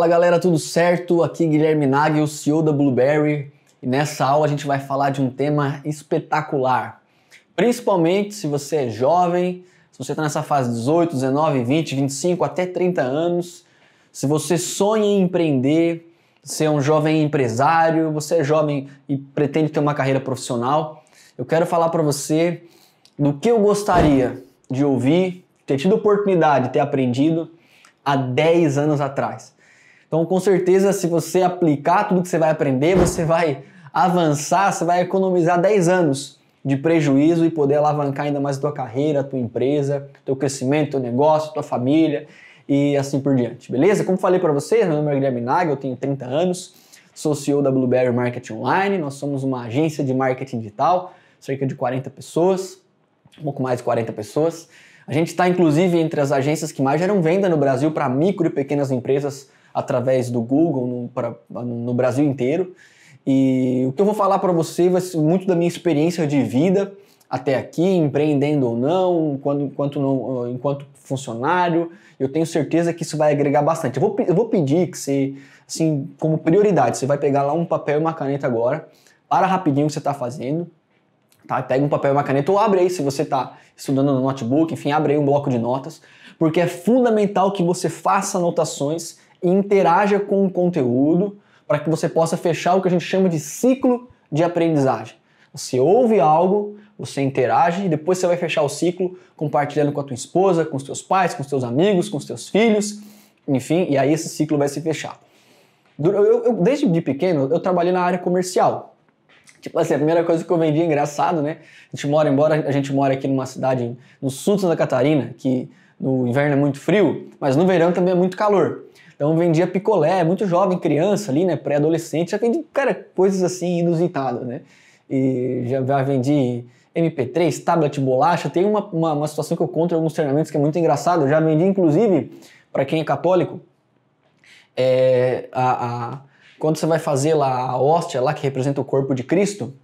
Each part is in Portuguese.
Fala galera, tudo certo? Aqui Guilherme Nagel, CEO da Blueberry, e nessa aula a gente vai falar de um tema espetacular. Principalmente se você é jovem, se você está nessa fase 18, 19, 20, 25 até 30 anos, se você sonha em empreender, ser é um jovem empresário, você é jovem e pretende ter uma carreira profissional, eu quero falar para você do que eu gostaria de ouvir, ter tido oportunidade, ter aprendido há 10 anos atrás. Então, com certeza, se você aplicar tudo que você vai aprender, você vai avançar, você vai economizar 10 anos de prejuízo e poder alavancar ainda mais a tua carreira, a tua empresa, teu crescimento, teu negócio, tua família e assim por diante, beleza? Como falei para vocês, meu nome é Guilherme Nagel, eu tenho 30 anos, sou CEO da Blueberry Marketing Online, nós somos uma agência de marketing digital, cerca de 40 pessoas, um pouco mais de 40 pessoas. A gente está inclusive entre as agências que mais geram venda no Brasil para micro e pequenas empresas através do Google no, pra, no Brasil inteiro. E o que eu vou falar para você vai ser muito da minha experiência de vida até aqui, empreendendo ou não, quando, enquanto, não, eh, enquanto funcionário. Eu tenho certeza que isso vai agregar bastante. Eu vou, eu vou pedir que você, assim, como prioridade, você vai pegar lá um papel e uma caneta agora, para rapidinho o que você está fazendo, tá? Pega um papel e uma caneta ou abre aí se você está estudando no notebook, enfim, abre aí um bloco de notas, porque é fundamental que você faça anotações e interaja com o conteúdo para que você possa fechar o que a gente chama de ciclo de aprendizagem. Você ouve algo, você interage e depois você vai fechar o ciclo compartilhando com a tua esposa, com os teus pais, com os teus amigos, com os teus filhos, enfim, e aí esse ciclo vai se fechar. Eu, eu, desde de pequeno, eu trabalhei na área comercial. Tipo assim, a primeira coisa que eu vendia, é engraçado, né? A gente mora, embora a gente mora aqui numa cidade no sul de Santa Catarina, que no inverno é muito frio, mas no verão também é muito calor. Então vendia picolé, muito jovem, criança ali, né? Pré-adolescente, já vendi, cara, coisas assim inusitadas, né? E já, vendi MP3, tablet, bolacha. Tem uma, uma, uma situação que eu conto em alguns treinamentos que é muito engraçado. Eu já vendi, inclusive, para quem é católico, é, a, a, quando você vai fazer lá a hóstia, lá que representa o corpo de Cristo,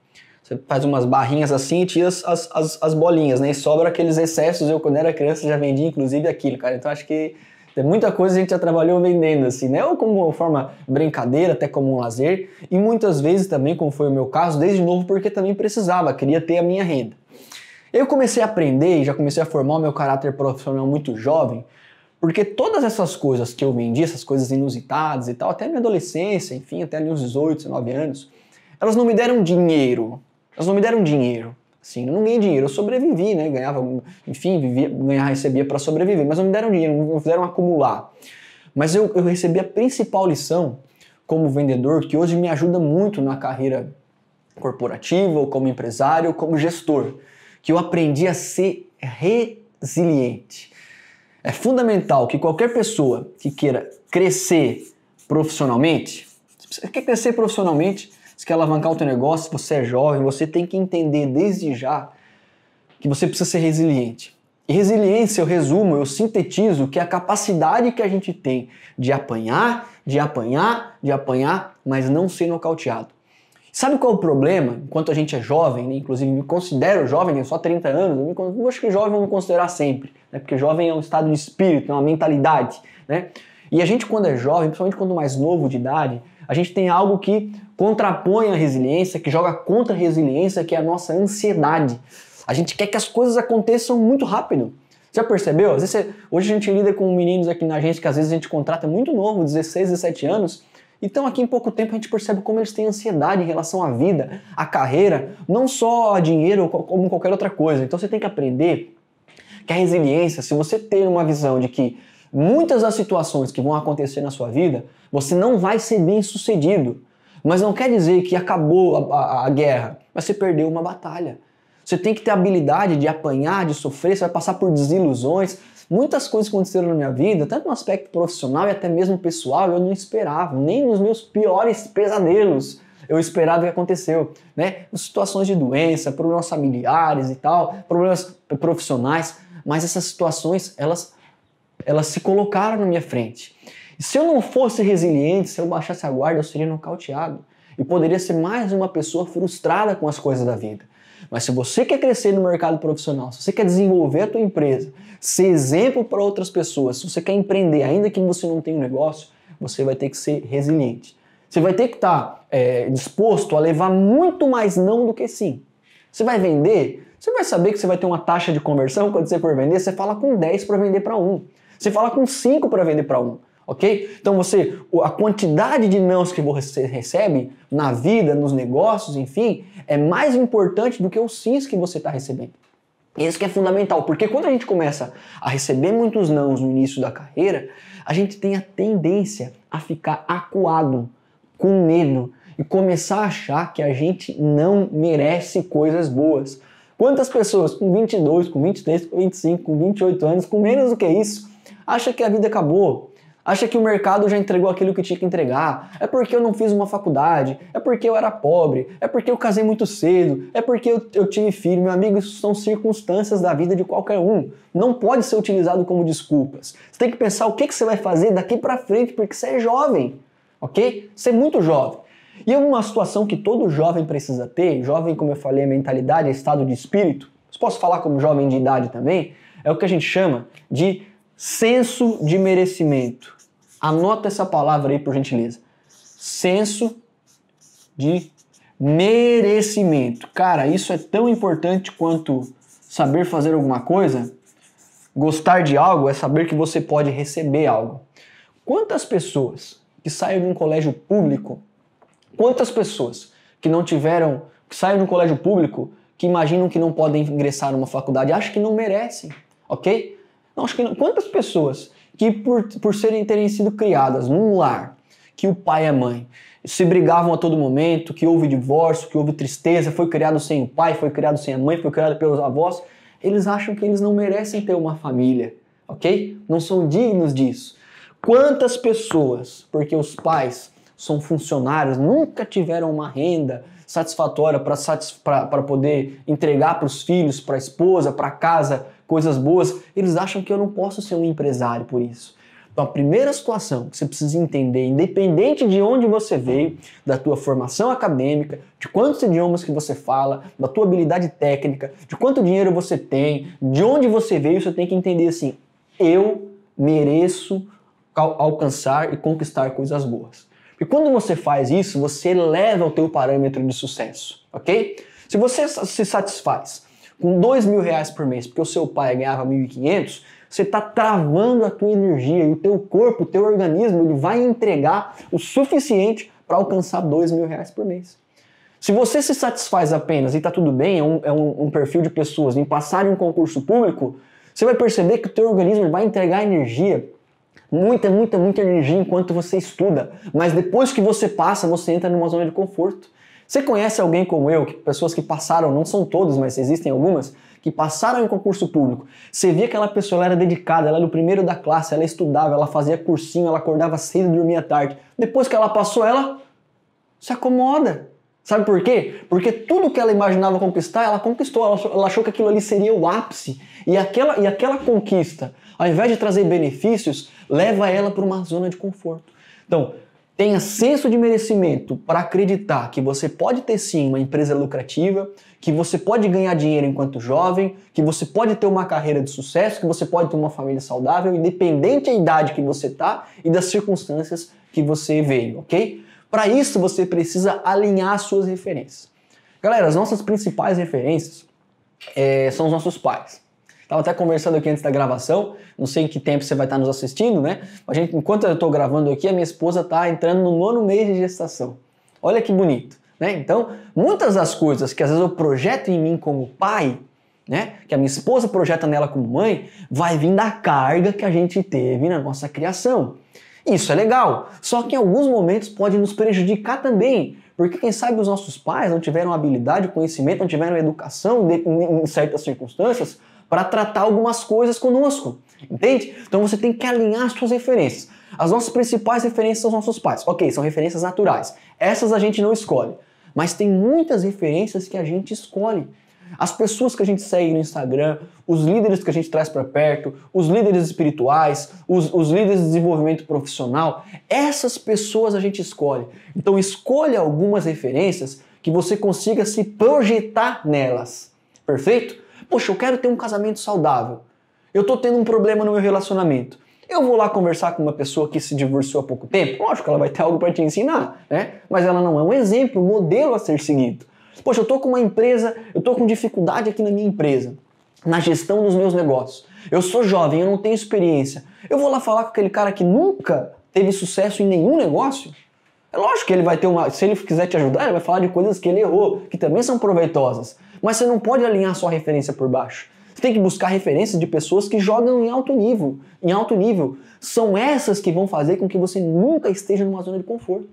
você faz umas barrinhas assim e tira as, as, as bolinhas, né? E sobra aqueles excessos. Eu, quando era criança, já vendia, inclusive, aquilo, cara. Então acho que é muita coisa a gente já trabalhou vendendo, assim, né? Ou como uma forma brincadeira, até como um lazer. E muitas vezes também, como foi o meu caso, desde novo, porque também precisava, queria ter a minha renda. Eu comecei a aprender e já comecei a formar o meu caráter profissional muito jovem, porque todas essas coisas que eu vendi, essas coisas inusitadas e tal, até minha adolescência, enfim, até ali uns 18, 19 anos, elas não me deram dinheiro. Elas não me deram dinheiro. Assim, eu não ganhei dinheiro, eu sobrevivi, né? Ganhava, enfim, vivia, ganhava, recebia para sobreviver, mas não me deram dinheiro, não me fizeram acumular. Mas eu, eu recebi a principal lição como vendedor que hoje me ajuda muito na carreira corporativa, ou como empresário, ou como gestor, que eu aprendi a ser resiliente. É fundamental que qualquer pessoa que queira crescer profissionalmente, você quer crescer profissionalmente, se quer alavancar o teu negócio, você é jovem, você tem que entender desde já que você precisa ser resiliente. E resiliência, eu resumo, eu sintetizo que é a capacidade que a gente tem de apanhar, de apanhar, de apanhar, mas não ser nocauteado. Sabe qual é o problema? Enquanto a gente é jovem, né? inclusive me considero jovem, tenho né, só 30 anos, eu, me, eu acho que jovem vamos me considerar sempre, né? porque jovem é um estado de espírito, é uma mentalidade. Né? E a gente, quando é jovem, principalmente quando mais novo de idade, a gente tem algo que contrapõe a resiliência, que joga contra a resiliência, que é a nossa ansiedade. A gente quer que as coisas aconteçam muito rápido. Já percebeu? Às vezes você... hoje a gente lida com meninos aqui na agência que às vezes a gente contrata muito novo, 16, 17 anos, então, aqui em pouco tempo, a gente percebe como eles têm ansiedade em relação à vida, à carreira, não só a dinheiro, como qualquer outra coisa. Então, você tem que aprender que a resiliência, se você ter uma visão de que muitas das situações que vão acontecer na sua vida, você não vai ser bem sucedido. Mas não quer dizer que acabou a, a, a guerra, mas você perdeu uma batalha. Você tem que ter habilidade de apanhar, de sofrer, você vai passar por desilusões. Muitas coisas aconteceram na minha vida, tanto no aspecto profissional e até mesmo pessoal, eu não esperava, nem nos meus piores pesadelos eu esperava que aconteceu, né? Situações de doença, problemas familiares e tal, problemas profissionais, mas essas situações, elas elas se colocaram na minha frente. Se eu não fosse resiliente, se eu baixasse a guarda, eu seria nocauteado e poderia ser mais uma pessoa frustrada com as coisas da vida. Mas se você quer crescer no mercado profissional, se você quer desenvolver a tua empresa, ser exemplo para outras pessoas, se você quer empreender, ainda que você não tenha um negócio, você vai ter que ser resiliente. Você vai ter que estar tá, é, disposto a levar muito mais não do que sim. Você vai vender, você vai saber que você vai ter uma taxa de conversão quando você for vender, você fala com 10 para vender para um. Você fala com 5 para vender para um ok? Então você, a quantidade de nãos que você recebe na vida, nos negócios, enfim, é mais importante do que os sims que você está recebendo. Isso que é fundamental, porque quando a gente começa a receber muitos nãos no início da carreira, a gente tem a tendência a ficar acuado, com medo e começar a achar que a gente não merece coisas boas. Quantas pessoas com 22, com 23, com 25, com 28 anos, com menos do que isso, acha que a vida acabou, acha que o mercado já entregou aquilo que tinha que entregar, é porque eu não fiz uma faculdade, é porque eu era pobre, é porque eu casei muito cedo, é porque eu, eu tive filho, meu amigo, isso são circunstâncias da vida de qualquer um. Não pode ser utilizado como desculpas. Você tem que pensar o que, que você vai fazer daqui para frente, porque você é jovem, ok? Você é muito jovem. E é uma situação que todo jovem precisa ter, jovem, como eu falei, é mentalidade, é estado de espírito, posso falar como jovem de idade também, é o que a gente chama de Senso de merecimento. Anota essa palavra aí, por gentileza. Senso de merecimento. Cara, isso é tão importante quanto saber fazer alguma coisa. Gostar de algo é saber que você pode receber algo. Quantas pessoas que saem de um colégio público, quantas pessoas que não tiveram, que saem de um colégio público, que imaginam que não podem ingressar numa faculdade, acham que não merecem, ok? Não, acho que não. Quantas pessoas que por, por serem terem sido criadas num lar que o pai e a mãe se brigavam a todo momento, que houve divórcio, que houve tristeza, foi criado sem o pai, foi criado sem a mãe, foi criado pelos avós, eles acham que eles não merecem ter uma família, ok? Não são dignos disso. Quantas pessoas, porque os pais são funcionários, nunca tiveram uma renda satisfatória para satis poder entregar para os filhos, para a esposa, para a casa, coisas boas, eles acham que eu não posso ser um empresário por isso. Então, a primeira situação que você precisa entender, independente de onde você veio, da tua formação acadêmica, de quantos idiomas que você fala, da tua habilidade técnica, de quanto dinheiro você tem, de onde você veio, você tem que entender assim: eu mereço alcançar e conquistar coisas boas. E quando você faz isso, você eleva o teu parâmetro de sucesso, ok? Se você se satisfaz com dois mil reais por mês, porque o seu pai ganhava 1.500, você está travando a tua energia e o teu corpo, o teu organismo, ele vai entregar o suficiente para alcançar dois mil reais por mês. Se você se satisfaz apenas e está tudo bem, é, um, é um, um, perfil de pessoas em passar em um concurso público, você vai perceber que o teu organismo vai entregar energia, muita, muita, muita energia enquanto você estuda. Mas depois que você passa, você entra numa zona de conforto. Você conhece alguém como eu, que pessoas que passaram, não são todas, mas existem algumas, que passaram em concurso público. Você via que aquela pessoa ela era dedicada, ela era o primeiro da classe, ela estudava, ela fazia cursinho, ela acordava cedo e dormia tarde. Depois que ela passou, ela se acomoda. Sabe por quê? Porque tudo que ela imaginava conquistar, ela conquistou. Ela achou que aquilo ali seria o ápice. E aquela, e aquela conquista, ao invés de trazer benefícios, leva ela para uma zona de conforto. Então, tenha senso de merecimento para acreditar que você pode ter sim uma empresa lucrativa, que você pode ganhar dinheiro enquanto jovem, que você pode ter uma carreira de sucesso, que você pode ter uma família saudável, independente da idade que você tá e das circunstâncias que você veio, ok? Para isso você precisa alinhar suas referências. Galera, as nossas principais referências é, são os nossos pais. Estava até conversando aqui antes da gravação, não sei em que tempo você vai estar nos assistindo, né? A gente, enquanto eu estou gravando aqui, a minha esposa está entrando no nono mês de gestação. Olha que bonito, né? Então, muitas das coisas que às vezes eu projeto em mim como pai, né? Que a minha esposa projeta nela como mãe, vai vir da carga que a gente teve na nossa criação. Isso é legal, só que em alguns momentos pode nos prejudicar também, porque quem sabe os nossos pais não tiveram habilidade, conhecimento, não tiveram educação de, em, em certas circunstâncias para tratar algumas coisas conosco. Entende? Então você tem que alinhar suas referências. As nossas principais referências são os nossos pais. Ok, são referências naturais. Essas a gente não escolhe. Mas tem muitas referências que a gente escolhe. As pessoas que a gente segue no Instagram, os líderes que a gente traz para perto, os líderes espirituais, os, os, líderes de desenvolvimento profissional, essas pessoas a gente escolhe. Então escolha algumas referências que você consiga se projetar nelas. Perfeito? Poxa, eu quero ter um casamento saudável. Eu tô tendo um problema no meu relacionamento. Eu vou lá conversar com uma pessoa que se divorciou há pouco tempo. Lógico, que ela vai ter algo para te ensinar, né? Mas ela não é um exemplo, um modelo a ser seguido. Poxa, eu tô com uma empresa, eu tô com dificuldade aqui na minha empresa, na gestão dos meus negócios. Eu sou jovem, eu não tenho experiência. Eu vou lá falar com aquele cara que nunca teve sucesso em nenhum negócio? É lógico que ele vai ter uma. Se ele quiser te ajudar, ele vai falar de coisas que ele errou, que também são proveitosas. Mas você não pode alinhar sua referência por baixo. Você tem que buscar referências de pessoas que jogam em alto nível. Em alto nível. São essas que vão fazer com que você nunca esteja numa zona de conforto.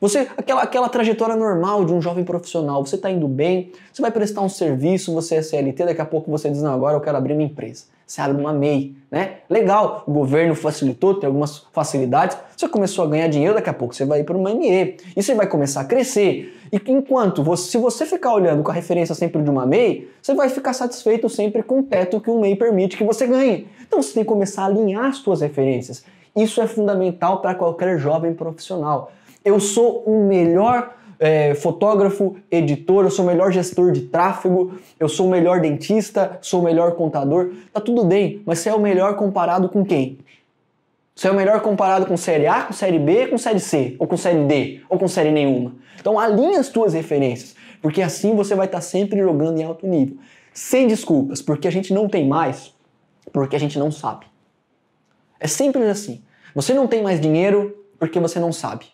Você, aquela, aquela trajetória normal de um jovem profissional, você está indo bem, você vai prestar um serviço, você é CLT, daqui a pouco você diz, não, agora eu quero abrir uma empresa. Você abre uma MEI, né? Legal, o governo facilitou, tem algumas facilidades. Você começou a ganhar dinheiro, daqui a pouco você vai ir para uma ME. E você vai começar a crescer. E enquanto, você, se você ficar olhando com a referência sempre de uma MEI, você vai ficar satisfeito sempre com o teto que um MEI permite que você ganhe. Então você tem que começar a alinhar as suas referências. Isso é fundamental para qualquer jovem profissional. Eu sou o melhor é, fotógrafo, editor, eu sou o melhor gestor de tráfego, eu sou o melhor dentista, sou o melhor contador. Tá tudo bem, mas você é o melhor comparado com quem? Você é o melhor comparado com série A, com série B, com série C, ou com série D, ou com série nenhuma. Então alinhe as tuas referências, porque assim você vai estar tá sempre jogando em alto nível. Sem desculpas, porque a gente não tem mais, porque a gente não sabe. É sempre assim. Você não tem mais dinheiro porque você não sabe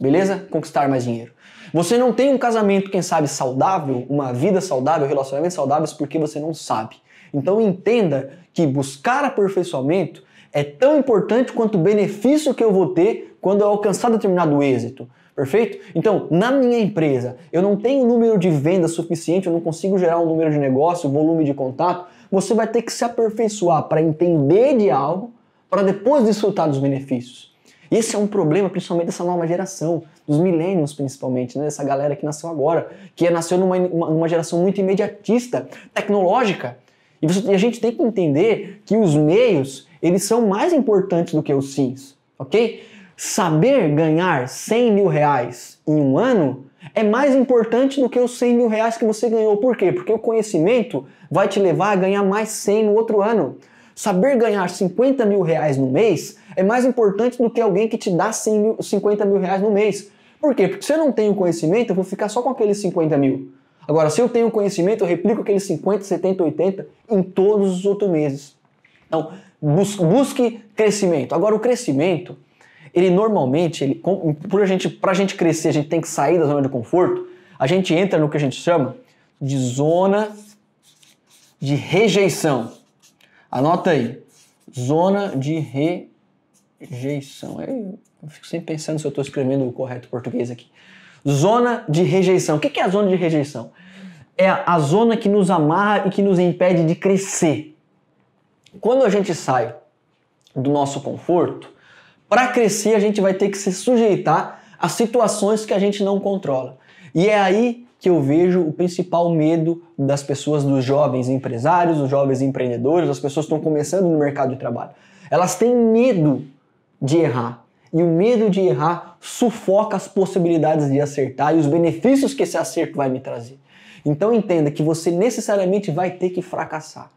beleza? Conquistar mais dinheiro. Você não tem um casamento, quem sabe, saudável, uma vida saudável, relacionamentos saudáveis, porque você não sabe. Então entenda que buscar aperfeiçoamento é tão importante quanto o benefício que eu vou ter quando eu alcançar determinado êxito. Perfeito? Então, na minha empresa, eu não tenho número de vendas suficiente, eu não consigo gerar um número de negócio, volume de contato. Você vai ter que se aperfeiçoar para entender de algo, para depois desfrutar dos benefícios. Esse é um problema, principalmente dessa nova geração, dos millennials principalmente, né? galera que nasceu agora, que nasceu numa, numa geração muito imediatista, tecnológica. E, você, e a gente tem que entender que os meios, eles são mais importantes do que os sims, ok? Saber ganhar 100 mil reais em um ano é mais importante do que os 100 mil reais que você ganhou. Por quê? Porque o conhecimento vai te levar a ganhar mais 100 no outro ano. Saber ganhar 50 mil reais no mês é mais importante do que alguém que te dá 100 mil, 50 mil reais no mês. Por quê? Porque se eu não tenho conhecimento, eu vou ficar só com aqueles 50 mil. Agora, se eu tenho conhecimento, eu replico aqueles 50, 70, 80 em todos os outros meses. Então, busque crescimento. Agora, o crescimento, ele normalmente, ele, por a gente, a gente crescer, a gente tem que sair da zona de conforto, a gente entra no que a gente chama de zona de rejeição. Anota aí. Zona de rejeição rejeição. É, eu fico sempre pensando se eu estou escrevendo o correto português aqui. Zona de rejeição. O que é a zona de rejeição? É a zona que nos amarra e que nos impede de crescer. Quando a gente sai do nosso conforto, para crescer a gente vai ter que se sujeitar a situações que a gente não controla. E é aí que eu vejo o principal medo das pessoas, dos jovens empresários, dos jovens empreendedores, das pessoas que estão começando no mercado de trabalho. Elas têm medo de errar. E o medo de errar sufoca as possibilidades de acertar e os benefícios que esse acerto vai me trazer. Então entenda que você necessariamente vai ter que fracassar.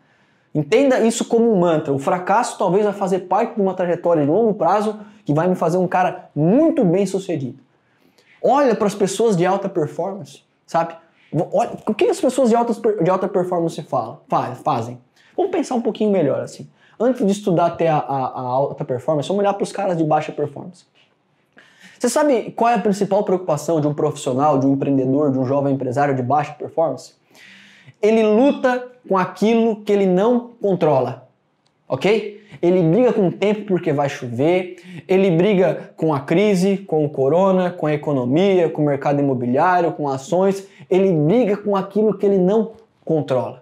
Entenda isso como um mantra. O fracasso talvez vai fazer parte de uma trajetória de longo prazo que vai me fazer um cara muito bem sucedido. Olha para as pessoas de alta performance, sabe? Olha, o que as pessoas de, alta de alta performance falam, fazem? Vamos pensar um pouquinho melhor assim antes de estudar até a, a, a alta performance, vamos olhar para os caras de baixa performance. Você sabe qual é a principal preocupação de um profissional, de um empreendedor, de um jovem empresário de baixa performance? Ele luta com aquilo que ele não controla, ok? Ele briga com o tempo porque vai chover, ele briga com a crise, com o corona, com a economia, com o mercado imobiliário, com ações, ele briga com aquilo que ele não controla.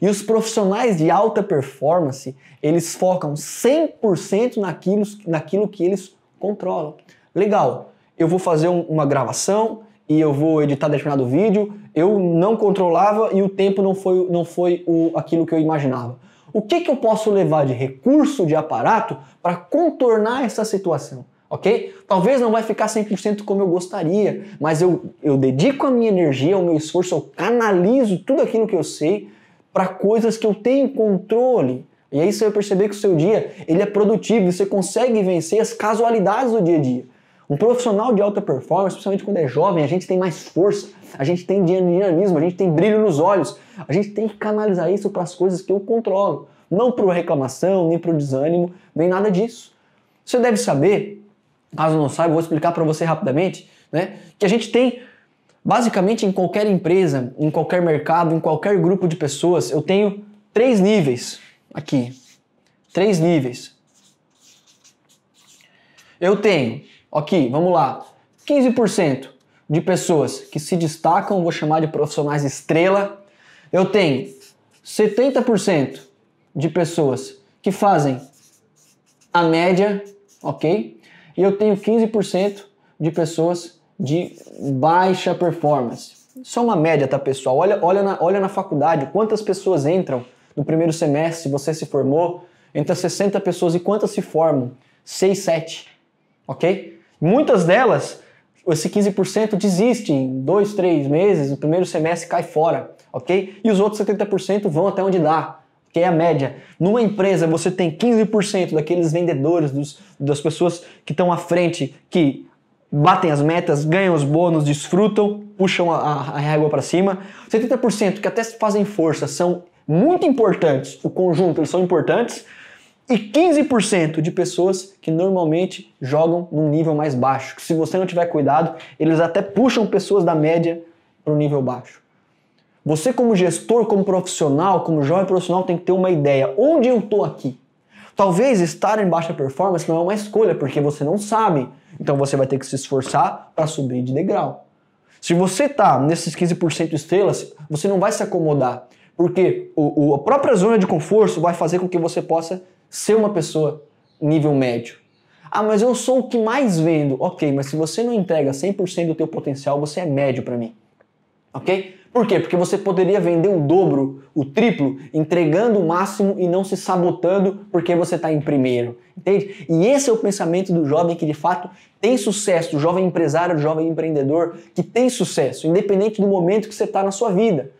E os profissionais de alta performance, eles focam 100% naquilo, naquilo que eles controlam. Legal, eu vou fazer um, uma gravação e eu vou editar determinado vídeo, eu não controlava e o tempo não foi, não foi o, aquilo que eu imaginava. O que, que eu posso levar de recurso, de aparato, para contornar essa situação? ok? Talvez não vai ficar 100% como eu gostaria, mas eu, eu dedico a minha energia, o meu esforço, eu canalizo tudo aquilo que eu sei para coisas que eu tenho controle. E aí é você vai perceber que o seu dia ele é produtivo, você consegue vencer as casualidades do dia a dia. Um profissional de alta performance, principalmente quando é jovem, a gente tem mais força, a gente tem dinamismo, a gente tem brilho nos olhos. A gente tem que canalizar isso para as coisas que eu controlo, não para reclamação, nem para o desânimo, nem nada disso. Você deve saber, caso não saiba, vou explicar para você rapidamente, né, que a gente tem Basicamente, em qualquer empresa, em qualquer mercado, em qualquer grupo de pessoas, eu tenho três níveis aqui. Três níveis. Eu tenho, aqui, vamos lá, 15% de pessoas que se destacam, vou chamar de profissionais estrela. Eu tenho 70% de pessoas que fazem a média, ok? E eu tenho 15% de pessoas de baixa performance. Só uma média, tá, pessoal? Olha, olha, na, olha na faculdade quantas pessoas entram no primeiro semestre, você se formou, entra 60 pessoas e quantas se formam? 6, 7, ok? Muitas delas, esse 15% desiste em 2, 3 meses, o primeiro semestre cai fora, ok? E os outros 70% vão até onde dá, que é a média. Numa empresa, você tem 15% daqueles vendedores, dos, das pessoas que estão à frente, que batem as metas, ganham os bônus, desfrutam, puxam a, a, régua para cima. 70% que até fazem força são muito importantes, o conjunto, eles são importantes. E 15% de pessoas que normalmente jogam num nível mais baixo, que se você não tiver cuidado, eles até puxam pessoas da média para o nível baixo. Você como gestor, como profissional, como jovem profissional, tem que ter uma ideia. Onde eu estou aqui? Talvez estar em baixa performance não é uma escolha, porque você não sabe. Então você vai ter que se esforçar para subir de degrau. Se você está nesses 15% estrelas, você não vai se acomodar, porque o, o, a própria zona de conforto vai fazer com que você possa ser uma pessoa nível médio. Ah, mas eu sou o que mais vendo. Ok, mas se você não entrega 100% do teu potencial, você é médio para mim ok? Por quê? Porque você poderia vender o dobro, o triplo, entregando o máximo e não se sabotando porque você está em primeiro, entende? E esse é o pensamento do jovem que de fato tem sucesso, do jovem empresário, do jovem empreendedor que tem sucesso, independente do momento que você está na sua vida.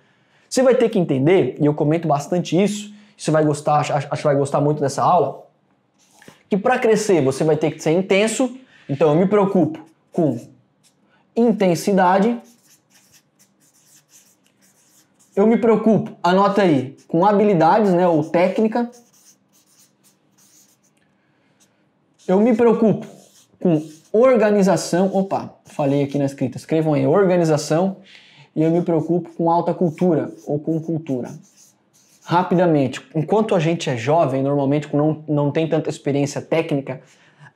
Você vai ter que entender, e eu comento bastante isso, você vai gostar, acho, acho que vai gostar muito dessa aula, que para crescer você vai ter que ser intenso, então eu me preocupo com intensidade eu me preocupo, anota aí, com habilidades, né, ou técnica. Eu me preocupo com organização. Opa, falei aqui na escrita. Escrevam aí organização e eu me preocupo com alta cultura ou com cultura. Rapidamente, enquanto a gente é jovem, normalmente não, não tem tanta experiência técnica,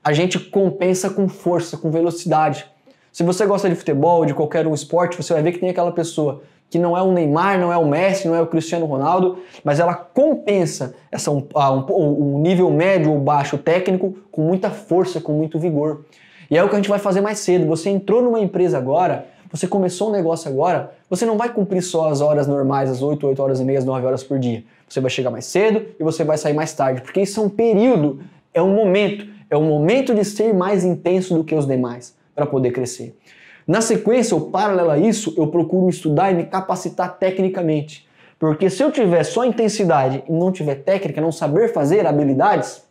a gente compensa com força, com velocidade. Se você gosta de futebol, de qualquer um esporte, você vai ver que tem aquela pessoa que não é o Neymar, não é o Messi, não é o Cristiano Ronaldo, mas ela compensa essa, um, um, um nível médio ou baixo técnico com muita força, com muito vigor. E é o que a gente vai fazer mais cedo. Você entrou numa empresa agora, você começou um negócio agora, você não vai cumprir só as horas normais, as 8, 8 horas e meia, as 9 horas por dia. Você vai chegar mais cedo e você vai sair mais tarde, porque isso é um período, é um momento, é um momento de ser mais intenso do que os demais para poder crescer. Na sequência, ou paralelo a isso, eu procuro estudar e me capacitar tecnicamente. Porque se eu tiver só intensidade e não tiver técnica, não saber fazer habilidades,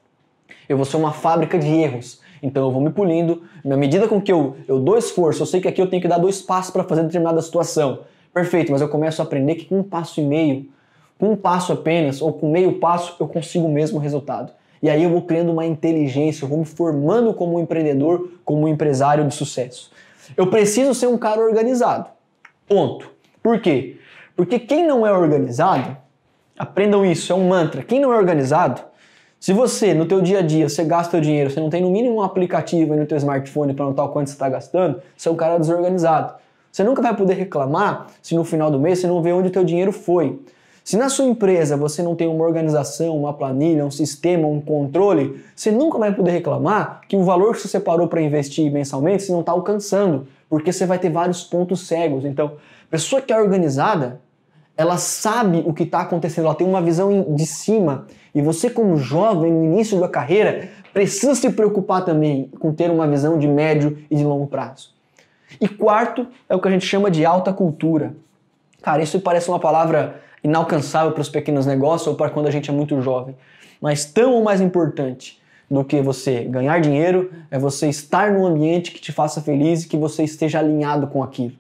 eu vou ser uma fábrica de erros. Então eu vou me pulindo, na medida com que eu, eu dou esforço, eu sei que aqui eu tenho que dar dois passos para fazer determinada situação. Perfeito, mas eu começo a aprender que com um passo e meio, com um passo apenas, ou com meio passo, eu consigo o mesmo resultado. E aí eu vou criando uma inteligência, eu vou me formando como um empreendedor, como um empresário de sucesso. Eu preciso ser um cara organizado. Ponto. Por quê? Porque quem não é organizado, aprendam isso, é um mantra. Quem não é organizado, se você, no teu dia a dia, você gasta o dinheiro, você não tem no mínimo um aplicativo no teu smartphone para notar o quanto você está gastando, você é um cara desorganizado. Você nunca vai poder reclamar se no final do mês você não vê onde o teu dinheiro foi. Se na sua empresa você não tem uma organização, uma planilha, um sistema, um controle, você nunca vai poder reclamar que o valor que você separou para investir mensalmente você não está alcançando, porque você vai ter vários pontos cegos. Então, pessoa que é organizada, ela sabe o que está acontecendo, ela tem uma visão de cima. E você, como jovem, no início da carreira, precisa se preocupar também com ter uma visão de médio e de longo prazo. E quarto é o que a gente chama de alta cultura. Cara, isso parece uma palavra inalcançável para os pequenos negócios ou para quando a gente é muito jovem. Mas tão ou mais importante do que você ganhar dinheiro é você estar num ambiente que te faça feliz e que você esteja alinhado com aquilo.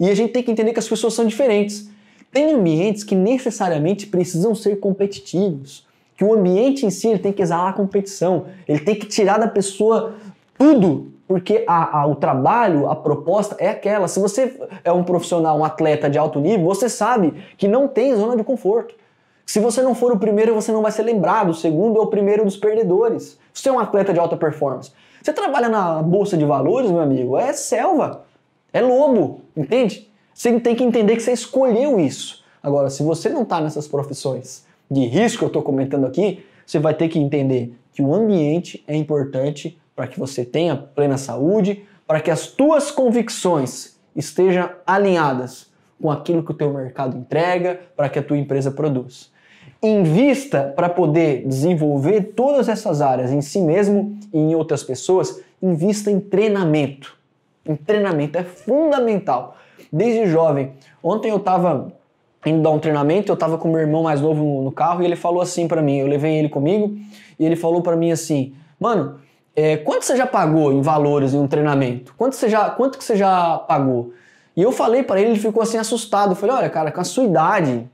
E a gente tem que entender que as pessoas são diferentes. Tem ambientes que necessariamente precisam ser competitivos, que o ambiente em si ele tem que exalar competição, ele tem que tirar da pessoa tudo porque a, a, o trabalho, a proposta é aquela. Se você é um profissional, um atleta de alto nível, você sabe que não tem zona de conforto. Se você não for o primeiro, você não vai ser lembrado. O segundo é o primeiro dos perdedores. Você é um atleta de alta performance. Você trabalha na bolsa de valores, meu amigo, é selva, é lobo, entende? Você tem que entender que você escolheu isso. Agora, se você não está nessas profissões de risco que eu estou comentando aqui, você vai ter que entender que o ambiente é importante para que você tenha plena saúde, para que as tuas convicções estejam alinhadas com aquilo que o teu mercado entrega, para que a tua empresa produza. Invista para poder desenvolver todas essas áreas em si mesmo e em outras pessoas, invista em treinamento. Em treinamento é fundamental. Desde jovem, ontem eu estava indo dar um treinamento, eu estava com meu irmão mais novo no carro e ele falou assim para mim, eu levei ele comigo e ele falou para mim assim: "Mano, é, quanto você já pagou em valores em um treinamento? Quanto, você já, quanto que você já pagou? E eu falei para ele, ele ficou assim assustado. Eu falei, olha, cara, com a sua idade,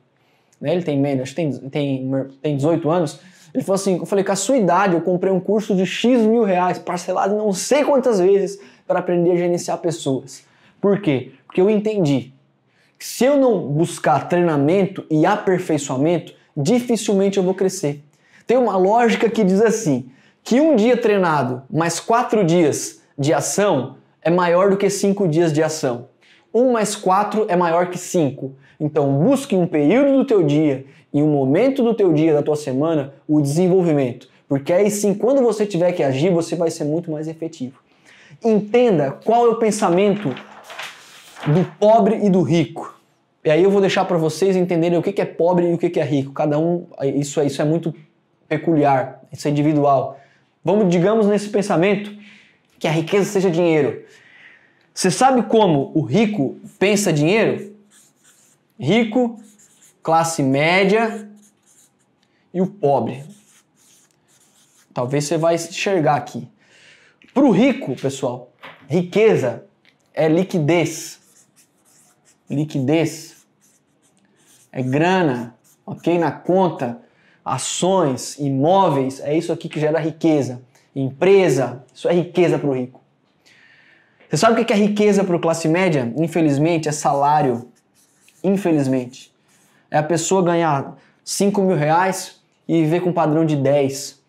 né, ele tem menos, acho que tem, tem, tem 18 anos. Ele falou assim, eu falei, com a sua idade eu comprei um curso de X mil reais, parcelado não sei quantas vezes, para aprender a gerenciar pessoas. Por quê? Porque eu entendi que se eu não buscar treinamento e aperfeiçoamento, dificilmente eu vou crescer. Tem uma lógica que diz assim, que um dia treinado mais quatro dias de ação é maior do que cinco dias de ação. Um mais quatro é maior que cinco. Então busque um período do teu dia e um momento do teu dia, da tua semana, o desenvolvimento. Porque aí sim, quando você tiver que agir, você vai ser muito mais efetivo. Entenda qual é o pensamento do pobre e do rico. E aí eu vou deixar para vocês entenderem o que é pobre e o que é rico. Cada um, isso é, isso é muito peculiar, isso é individual. Vamos, digamos, nesse pensamento que a riqueza seja dinheiro. Você sabe como o rico pensa dinheiro? Rico, classe média e o pobre. Talvez você vai se enxergar aqui. Para o rico, pessoal, riqueza é liquidez. Liquidez é grana, ok? Na conta ações, imóveis, é isso aqui que gera riqueza. Empresa, isso é riqueza para o rico. Você sabe o que é riqueza para o classe média? Infelizmente, é salário. Infelizmente. É a pessoa ganhar 5 mil reais e viver com um padrão de 10.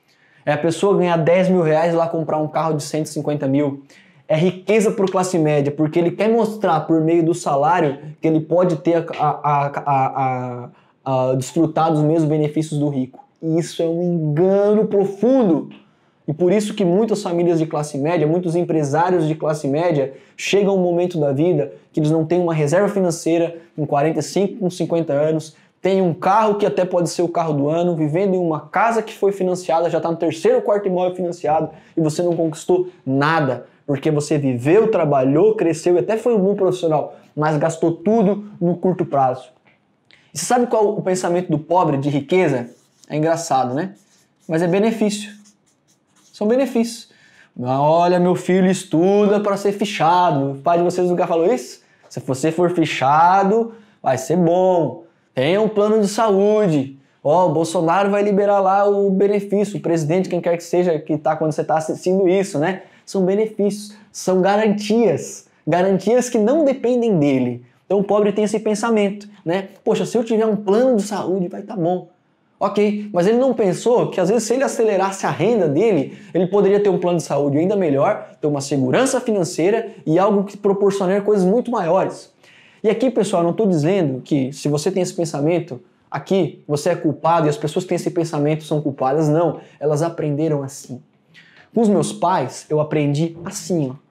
É a pessoa ganhar 10 mil reais e lá comprar um carro de 150 mil. É riqueza para o classe média, porque ele quer mostrar por meio do salário que ele pode ter a, a, a, a ah, desfrutar dos mesmos benefícios do rico. E isso é um engano profundo. E por isso que muitas famílias de classe média, muitos empresários de classe média, chegam um momento da vida que eles não têm uma reserva financeira com 45, com 50 anos, têm um carro que até pode ser o carro do ano, vivendo em uma casa que foi financiada, já está no terceiro ou quarto imóvel financiado e você não conquistou nada, porque você viveu, trabalhou, cresceu e até foi um bom profissional, mas gastou tudo no curto prazo. E você sabe qual o pensamento do pobre de riqueza? É engraçado, né? Mas é benefício. São benefícios. Ah, olha, meu filho estuda para ser fichado. O pai de vocês nunca falou isso? Se você for fichado, vai ser bom. Tenha um plano de saúde. Ó, oh, o Bolsonaro vai liberar lá o benefício, o presidente, quem quer que seja que tá quando você está assistindo isso, né? São benefícios, são garantias. Garantias que não dependem dele, então o pobre tem esse pensamento, né? Poxa, se eu tiver um plano de saúde, vai estar tá bom. Ok, mas ele não pensou que às vezes se ele acelerasse a renda dele, ele poderia ter um plano de saúde ainda melhor, ter uma segurança financeira e algo que proporcionar coisas muito maiores. E aqui, pessoal, não estou dizendo que se você tem esse pensamento, aqui você é culpado e as pessoas que têm esse pensamento são culpadas, não. Elas aprenderam assim. Com os meus pais, eu aprendi assim, ó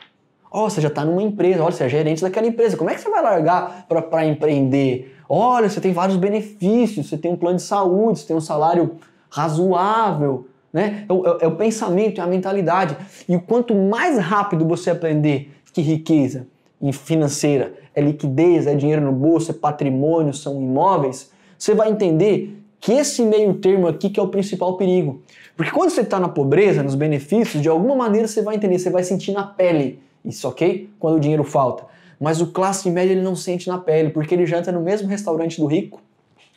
oh, você já está numa empresa, olha, você é gerente daquela empresa, como é que você vai largar para empreender? Olha, você tem vários benefícios, você tem um plano de saúde, você tem um salário razoável, né? É o, é o é pensamento, é a mentalidade. E quanto mais rápido você aprender que riqueza financeira é liquidez, é dinheiro no bolso, é patrimônio, são imóveis, você vai entender que esse meio termo aqui que é o principal perigo. Porque quando você está na pobreza, nos benefícios, de alguma maneira você vai entender, você vai sentir na pele isso ok? Quando o dinheiro falta. Mas o classe média ele não sente na pele, porque ele janta no mesmo restaurante do rico,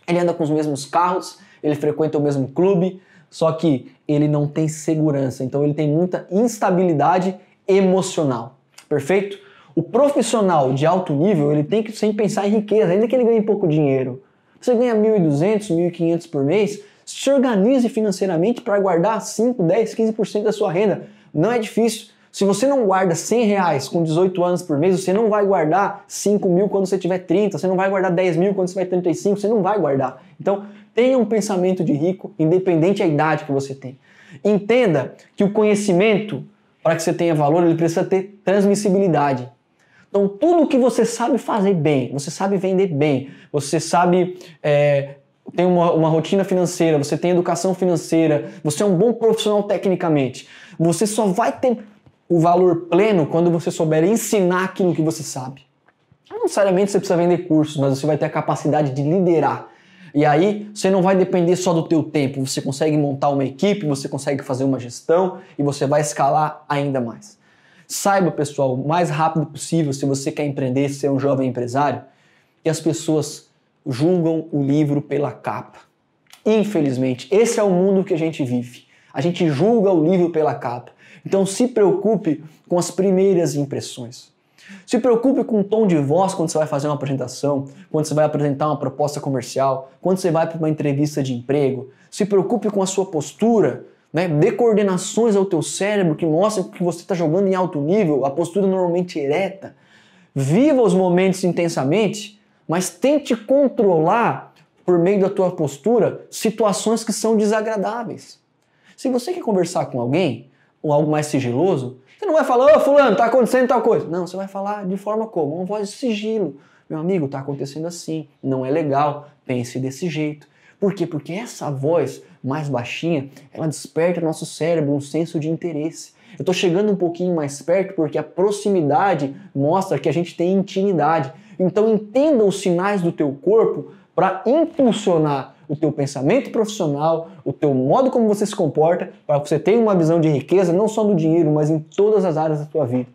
ele anda com os mesmos carros, ele frequenta o mesmo clube, só que ele não tem segurança, então ele tem muita instabilidade emocional. Perfeito? O profissional de alto nível, ele tem que sempre pensar em riqueza, ainda que ele ganhe pouco dinheiro. Você ganha 1.200, 1.500 por mês, se organize financeiramente para guardar 5, 10, 15% da sua renda. Não é difícil. Se você não guarda 100 reais com 18 anos por mês, você não vai guardar 5 mil quando você tiver 30, você não vai guardar 10 mil quando você tiver 35, você não vai guardar. Então, tenha um pensamento de rico, independente da idade que você tem. Entenda que o conhecimento, para que você tenha valor, ele precisa ter transmissibilidade. Então, tudo que você sabe fazer bem, você sabe vender bem, você sabe é, tem uma, uma, rotina financeira, você tem educação financeira, você é um bom profissional tecnicamente. Você só vai ter o valor pleno quando você souber ensinar aquilo que você sabe. Não necessariamente você precisa vender cursos, mas você vai ter a capacidade de liderar. E aí você não vai depender só do teu tempo, você consegue montar uma equipe, você consegue fazer uma gestão e você vai escalar ainda mais. Saiba, pessoal, o mais rápido possível, se você quer empreender, ser é um jovem empresário, que as pessoas julgam o livro pela capa. Infelizmente, esse é o mundo que a gente vive. A gente julga o livro pela capa. Então se preocupe com as primeiras impressões. Se preocupe com o tom de voz quando você vai fazer uma apresentação, quando você vai apresentar uma proposta comercial, quando você vai para uma entrevista de emprego. Se preocupe com a sua postura, né? dê coordenações ao teu cérebro que mostrem que você está jogando em alto nível, a postura normalmente ereta. Viva os momentos intensamente, mas tente controlar, por meio da tua postura, situações que são desagradáveis. Se você quer conversar com alguém, ou algo mais sigiloso, você não vai falar, ô oh, fulano, tá acontecendo tal coisa. Não, você vai falar de forma como? Uma voz de sigilo. Meu amigo, tá acontecendo assim, não é legal, pense desse jeito. Por quê? Porque essa voz mais baixinha, ela desperta nosso cérebro um senso de interesse. Eu estou chegando um pouquinho mais perto porque a proximidade mostra que a gente tem intimidade. Então entenda os sinais do teu corpo para impulsionar o teu pensamento profissional, o teu modo como você se comporta, para você ter uma visão de riqueza não só no dinheiro, mas em todas as áreas da tua vida.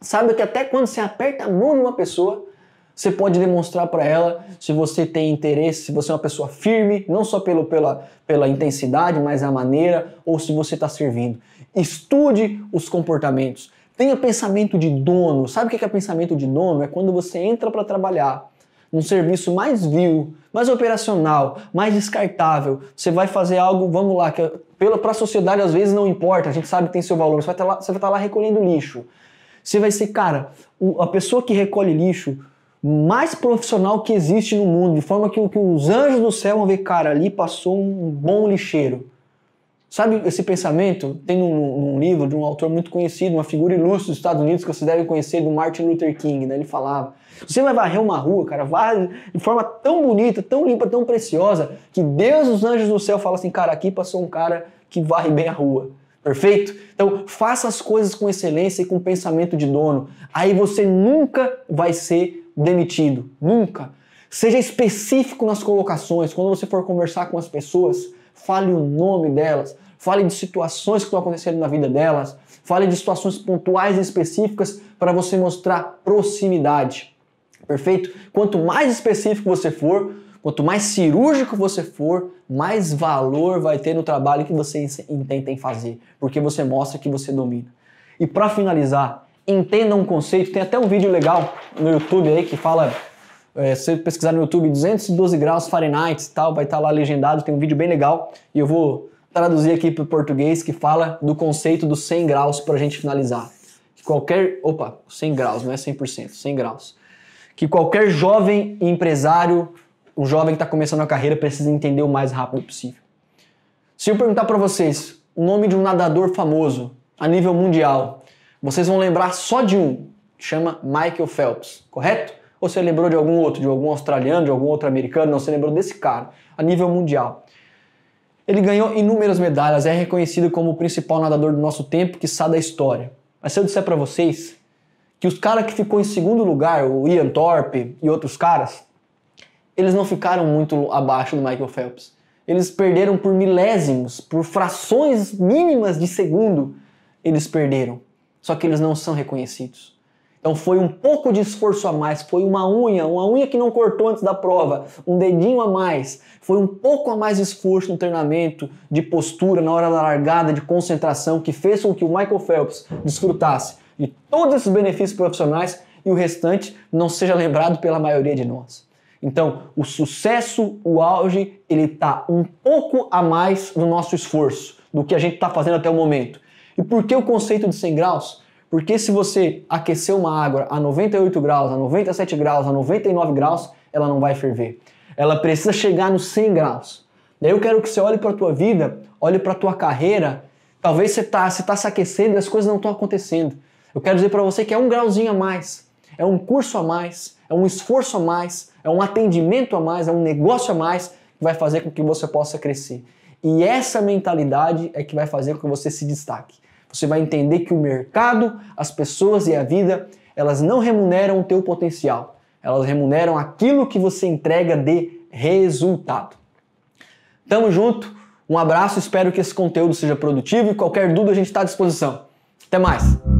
Saiba que até quando você aperta a mão de uma pessoa, você pode demonstrar para ela se você tem interesse, se você é uma pessoa firme, não só pelo, pela, pela intensidade, mas a maneira, ou se você está servindo. Estude os comportamentos. Tenha pensamento de dono. Sabe o que é pensamento de dono? É quando você entra para trabalhar num serviço mais vil, mais operacional, mais descartável. Você vai fazer algo, vamos lá, que é, para a sociedade às vezes não importa, a gente sabe que tem seu valor. Você vai estar tá lá, tá lá recolhendo lixo. Você vai ser, cara, a pessoa que recolhe lixo mais profissional que existe no mundo, de forma que, que os anjos do céu vão ver, cara, ali passou um bom lixeiro. Sabe esse pensamento? Tem num, num, livro de um autor muito conhecido, uma figura ilustre dos Estados Unidos que você deve conhecer, do Martin Luther King, né? Ele falava: você vai varrer uma rua, cara, varre de forma tão bonita, tão limpa, tão preciosa, que Deus os anjos do céu falam assim: cara, aqui passou um cara que varre bem a rua. Perfeito? Então, faça as coisas com excelência e com pensamento de dono. Aí você nunca vai ser demitido. Nunca. Seja específico nas colocações. Quando você for conversar com as pessoas, fale o nome delas, fale de situações que estão acontecendo na vida delas, fale de situações pontuais e específicas para você mostrar proximidade. Perfeito? Quanto mais específico você for, quanto mais cirúrgico você for, mais valor vai ter no trabalho que você intenta em fazer, porque você mostra que você domina. E para finalizar, entenda um conceito, tem até um vídeo legal no YouTube aí que fala é, se você pesquisar no YouTube 212 graus Fahrenheit e tal, vai estar tá lá legendado, tem um vídeo bem legal e eu vou traduzir aqui para o português que fala do conceito dos 100 graus para a gente finalizar. Que qualquer. Opa, 100 graus, não é 100%, 100 graus. Que qualquer jovem empresário, um jovem que está começando a carreira, precisa entender o mais rápido possível. Se eu perguntar para vocês o nome de um nadador famoso a nível mundial, vocês vão lembrar só de um, que chama Michael Phelps, correto? Ou você lembrou de algum outro, de algum australiano, de algum outro americano? Não, você lembrou desse cara, a nível mundial. Ele ganhou inúmeras medalhas, é reconhecido como o principal nadador do nosso tempo, que da história. Mas se eu disser para vocês que os caras que ficou em segundo lugar, o Ian Thorpe e outros caras, eles não ficaram muito abaixo do Michael Phelps. Eles perderam por milésimos, por frações mínimas de segundo, eles perderam. Só que eles não são reconhecidos. Então foi um pouco de esforço a mais, foi uma unha, uma unha que não cortou antes da prova, um dedinho a mais, foi um pouco a mais de esforço no treinamento, de postura na hora da largada, de concentração, que fez com que o Michael Phelps desfrutasse de todos esses benefícios profissionais e o restante não seja lembrado pela maioria de nós. Então, o sucesso, o auge, ele está um pouco a mais no nosso esforço do que a gente está fazendo até o momento. E por que o conceito de 100 graus? Porque se você aquecer uma água a 98 graus, a 97 graus, a 99 graus, ela não vai ferver. Ela precisa chegar nos 100 graus. Daí eu quero que você olhe para a tua vida, olhe para a tua carreira. Talvez você está você tá se aquecendo e as coisas não estão acontecendo. Eu quero dizer para você que é um grauzinho a mais, é um curso a mais, é um esforço a mais, é um atendimento a mais, é um negócio a mais que vai fazer com que você possa crescer. E essa mentalidade é que vai fazer com que você se destaque. Você vai entender que o mercado, as pessoas e a vida, elas não remuneram o teu potencial. Elas remuneram aquilo que você entrega de resultado. Tamo junto, um abraço, espero que esse conteúdo seja produtivo e qualquer dúvida a gente está à disposição. Até mais!